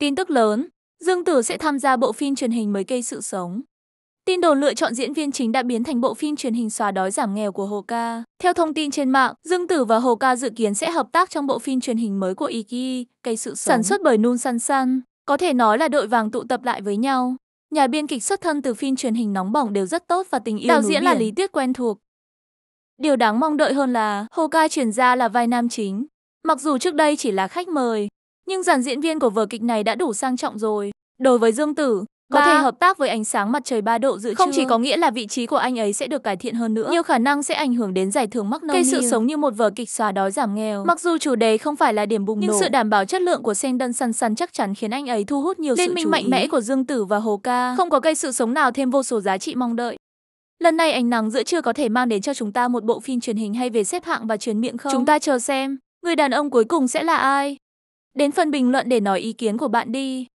Tin tức lớn, Dương Tử sẽ tham gia bộ phim truyền hình mới cây sự sống. Tin đồn lựa chọn diễn viên chính đã biến thành bộ phim truyền hình xóa đói giảm nghèo của Hồ Ca. Theo thông tin trên mạng, Dương Tử và Hồ Ca dự kiến sẽ hợp tác trong bộ phim truyền hình mới của Iki, cây sự sống. sản xuất bởi Nun San San, có thể nói là đội vàng tụ tập lại với nhau. Nhà biên kịch xuất thân từ phim truyền hình nóng bỏng đều rất tốt và tình yêu đạo diễn biển. là Lý Tuyết quen thuộc. Điều đáng mong đợi hơn là Hồ Ca chuyển ra là vai nam chính. Mặc dù trước đây chỉ là khách mời, nhưng dàn diễn viên của vở kịch này đã đủ sang trọng rồi. Đối với Dương Tử, có 3. thể hợp tác với ánh sáng mặt trời 3 độ giữa Không trưa. chỉ có nghĩa là vị trí của anh ấy sẽ được cải thiện hơn nữa, nhiều khả năng sẽ ảnh hưởng đến giải thưởng mắc Cây sự sống như một vở kịch xóa đói giảm nghèo. Mặc dù chủ đề không phải là điểm bùng nhưng nổ, nhưng sự đảm bảo chất lượng của Sen Sendon săn săn chắc chắn khiến anh ấy thu hút nhiều Liên sự minh mạnh ý. mẽ của Dương Tử và Hồ Ca. Không có cây sự sống nào thêm vô số giá trị mong đợi. Lần này ánh nắng giữa trưa có thể mang đến cho chúng ta một bộ phim truyền hình hay về xếp hạng và truyền miệng không? Chúng ta chờ xem, người đàn ông cuối cùng sẽ là ai? Đến phần bình luận để nói ý kiến của bạn đi.